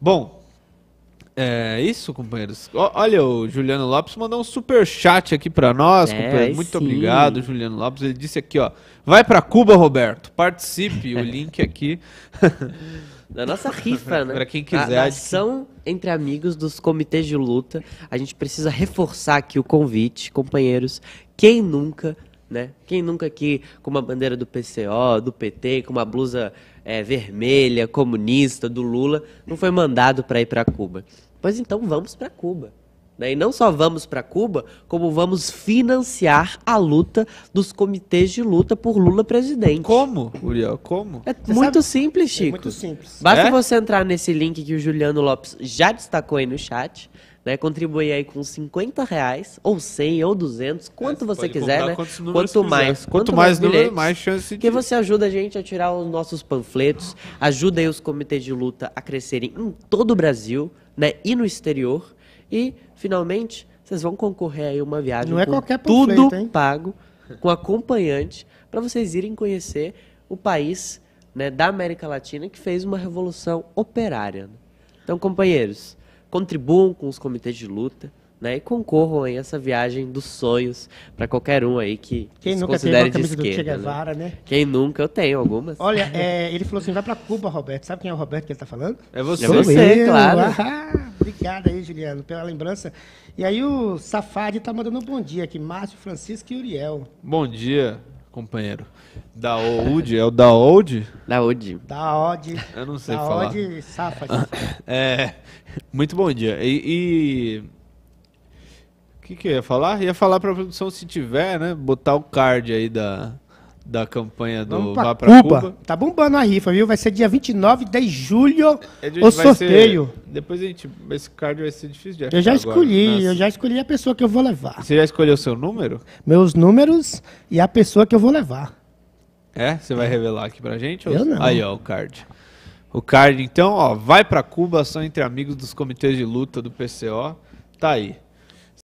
Bom, é isso, companheiros. O, olha, o Juliano Lopes mandou um super chat aqui para nós, é, companheiros. Muito sim. obrigado, Juliano Lopes. Ele disse aqui, ó, vai para Cuba, Roberto. Participe, o link aqui. da nossa rifa, né? para quem quiser. A, ação entre amigos dos comitês de luta. A gente precisa reforçar aqui o convite, companheiros. Quem nunca né? Quem nunca aqui com uma bandeira do PCO, do PT, com uma blusa é, vermelha, comunista, do Lula, não foi mandado para ir para Cuba? Pois então vamos para Cuba. Né? E não só vamos para Cuba, como vamos financiar a luta dos comitês de luta por Lula presidente. Como, Uriel? Como? É você muito sabe? simples, é Chico. É muito simples. Basta é? você entrar nesse link que o Juliano Lopes já destacou aí no chat né? Contribuir aí com 50 reais, ou 100, ou 200, é, quanto é, você quiser, né? Quanto mais, mais, quanto, quanto mais, bilhetes, número, mais chance de... Que você ajuda a gente a tirar os nossos panfletos, ajuda aí os comitês de luta a crescerem em todo o Brasil, né? E no exterior. E, finalmente, vocês vão concorrer aí uma viagem Não é qualquer tudo hein? pago, com acompanhante, para vocês irem conhecer o país né, da América Latina que fez uma revolução operária. Né? Então, companheiros, contribuam com os comitês de luta, né? E concorram aí essa viagem dos sonhos para qualquer um aí que Quem se nunca considere teve uma de esquerda. Do che né? Guevara, né? né? Quem nunca, eu tenho algumas. Olha, é, ele falou assim, vai para Cuba, Roberto. Sabe quem é o Roberto que ele está falando? É você. É você, eu. claro. Ah, obrigado aí, Juliano, pela lembrança. E aí o Safari está mandando um bom dia aqui, Márcio, Francisco e Uriel. Bom dia companheiro. Da Old, é o da Old? Da Old. Da Old. Eu não sei da falar. Da Old Safas. É, muito bom dia. E... O que que eu ia falar? Ia falar pra produção, se tiver, né, botar o card aí da da campanha do Vá pra Cuba. Cuba. Tá bombando a rifa, viu? Vai ser dia 29 de julho é, o sorteio. Ser, depois a gente. Esse card vai ser difícil de achar. Eu já escolhi, agora, eu já escolhi a pessoa que eu vou levar. Você já escolheu seu número? Meus números e a pessoa que eu vou levar. É? Você vai revelar aqui pra gente? Eu não. Aí, ó, o card. O card, então, ó, vai pra Cuba, são entre amigos dos comitês de luta do PCO. Tá aí.